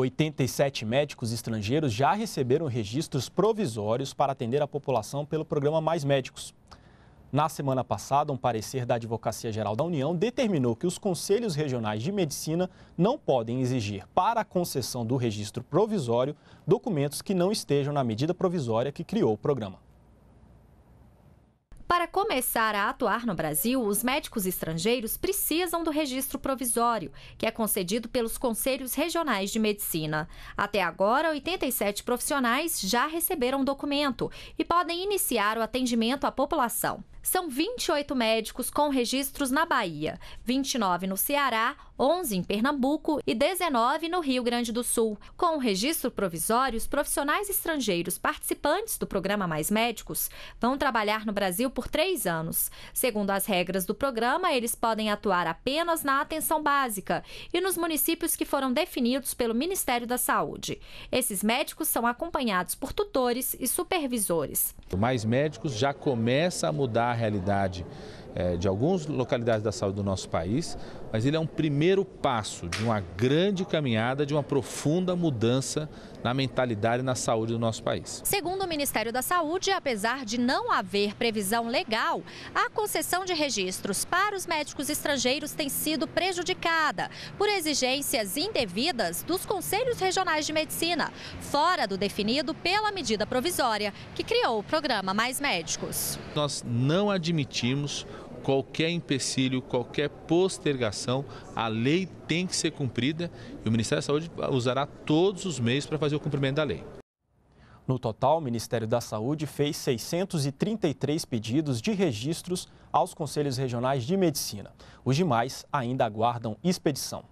87 médicos estrangeiros já receberam registros provisórios para atender a população pelo programa Mais Médicos. Na semana passada, um parecer da Advocacia Geral da União determinou que os conselhos regionais de medicina não podem exigir para a concessão do registro provisório documentos que não estejam na medida provisória que criou o programa. Para começar a atuar no Brasil, os médicos estrangeiros precisam do registro provisório, que é concedido pelos conselhos regionais de medicina. Até agora, 87 profissionais já receberam o documento e podem iniciar o atendimento à população. São 28 médicos com registros na Bahia, 29 no Ceará, 11 em Pernambuco e 19 no Rio Grande do Sul. Com o registro provisório, os profissionais estrangeiros participantes do programa Mais Médicos vão trabalhar no Brasil por três anos. Segundo as regras do programa, eles podem atuar apenas na atenção básica e nos municípios que foram definidos pelo Ministério da Saúde. Esses médicos são acompanhados por tutores e supervisores. Mais médicos já começa a mudar a realidade é, de algumas localidades da saúde do nosso país, mas ele é um primeiro passo de uma grande caminhada, de uma profunda mudança na mentalidade e na saúde do nosso país. Segundo o Ministério da Saúde, apesar de não haver previsão legal, a concessão de registros para os médicos estrangeiros tem sido prejudicada por exigências indevidas dos conselhos regionais de medicina, fora do definido pela medida provisória que criou o programa Mais Médicos. Nós não admitimos qualquer empecilho, qualquer postergação, a lei tem que ser cumprida e o Ministério da Saúde usará todos os meios para fazer o cumprimento da lei. No total, o Ministério da Saúde fez 633 pedidos de registros aos conselhos regionais de medicina. Os demais ainda aguardam expedição.